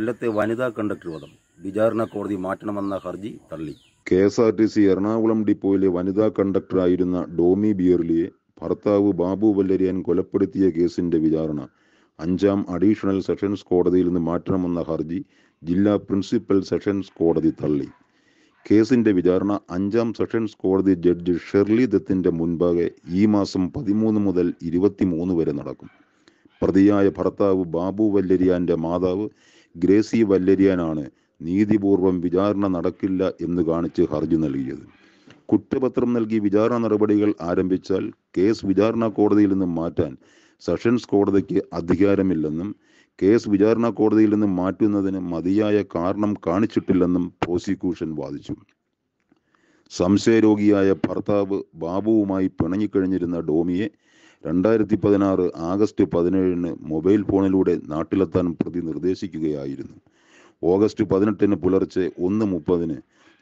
കൊല്ലത്തെ വനിതാ കണ്ടക്ടർ വധം വിചാരണ കോടതി മാറ്റണമെന്ന ഹർജി തള്ളി K S R T C Ernakulam ഡിപ്പോയിലെ വനിതാ കണ്ടക്ടറായിരുന്ന ഡോമി ബിയർലിയെ ഭർത്താവ് ബാബു വല്ലരിയൻ കൊലപ്പെടുത്തിയ കേസിന്റെ വിചാരണ അഞ്ചാം അഡീഷണൽ സെഷൻസ് കോടതിയിൽ നിന്ന് മാറ്റണമെന്ന ഹർജി ജില്ലാ പ്രിൻസിപ്പൽ സെഷൻസ് കോടതി തള്ളി കേസിന്റെ വിചാരണ അഞ്ചാം സെഷൻസ് കോടതി ജഡ്ജ് ഷെർലി ദത്തിന്റെ മുൻപാകെ ഈ മാസം പതിമൂന്ന് മുതൽ ഇരുപത്തിമൂന്ന് വരെ നടക്കും പ്രതിയായ ഭർത്താവ് ബാബു വല്ലരിയാന്റെ മാതാവ് ഗ്രേസി വല്ലരിയാനാണ് നീതിപൂർവം വിചാരണ നടക്കില്ല എന്ന് കാണിച്ച് ഹർജി നൽകിയത് കുറ്റപത്രം നൽകി വിചാരണ നടപടികൾ ആരംഭിച്ചാൽ കേസ് വിചാരണ കോടതിയിൽ നിന്ന് മാറ്റാൻ സെഷൻസ് കോടതിക്ക് അധികാരമില്ലെന്നും കേസ് വിചാരണ കോടതിയിൽ നിന്ന് മാറ്റുന്നതിന് മതിയായ കാരണം കാണിച്ചിട്ടില്ലെന്നും പ്രോസിക്യൂഷൻ വാദിച്ചു സംശയരോഗിയായ ഭർത്താവ് ബാബുവുമായി പിണങ്ങിക്കഴിഞ്ഞിരുന്ന ഡോമിയെ രണ്ടായിരത്തി പതിനാറ് ആഗസ്റ്റ് പതിനേഴിന് മൊബൈൽ ഫോണിലൂടെ നാട്ടിലെത്താൻ പ്രതി നിർദ്ദേശിക്കുകയായിരുന്നു ഓഗസ്റ്റ് പതിനെട്ടിന് പുലർച്ചെ ഒന്ന് മുപ്പതിന്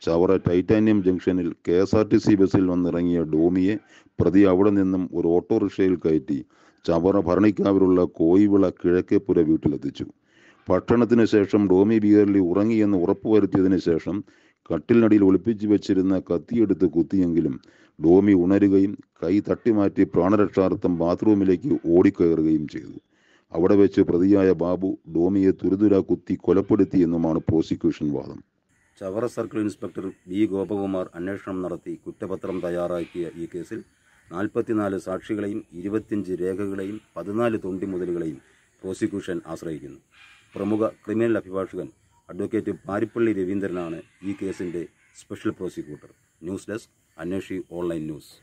ചവറ ടൈറ്റാനിയം ജംഗ്ഷനിൽ K S R T C ബസ്സിൽ വന്നിറങ്ങിയ ഡോമിയെ പ്രതി അവിടെ നിന്നും ഒരു ഓട്ടോറിക്ഷയിൽ കയറ്റി ചവറ ഭരണിക്കാവിലുള്ള കോയിവിള കിഴക്കേപ്പുര വീട്ടിലെത്തിച്ചു ഭക്ഷണത്തിന് ശേഷം ഡോമി ബിയറിൽ ഉറങ്ങിയെന്ന് ഉറപ്പുവരുത്തിയതിനു ശേഷം കട്ടിലിനടിയിൽ ഒളിപ്പിച്ചു വെച്ചിരുന്ന കത്തിയെടുത്ത് കുത്തിയെങ്കിലും ഡോമി ഉണരുകയും കൈ തട്ടിമാറ്റി പ്രാണരക്ഷാർത്ഥം ബാത്റൂമിലേക്ക് ഓടിക്കയറുകയും ചെയ്തു അവിടെ വെച്ച് പ്രതിയായ ബാബു ഡോമിയെ തുരുതുര കുത്തി കൊലപ്പെടുത്തി എന്നുമാണ് പ്രോസിക്യൂഷൻ വാദം Chavara circle inspector B Gopakumar അന്വേഷണം നടത്തി കുറ്റപത്രം തയ്യാറാക്കിയ ഈ കേസിൽ നാൽപ്പത്തിനാല് സാക്ഷികളെയും ഇരുപത്തിയഞ്ച് രേഖകളെയും പതിനാല് തൊണ്ടിമുതലുകളെയും പ്രോസിക്യൂഷൻ ആശ്രയിക്കുന്നു പ്രമുഖ ക്രിമിനൽ അഭിഭാഷകൻ അഡ്വക്കേറ്റ് പാരിപ്പള്ളി രവീന്ദ്രനാണ് ഈ കേസിൻ്റെ special prosecutor news desk Anweshi online news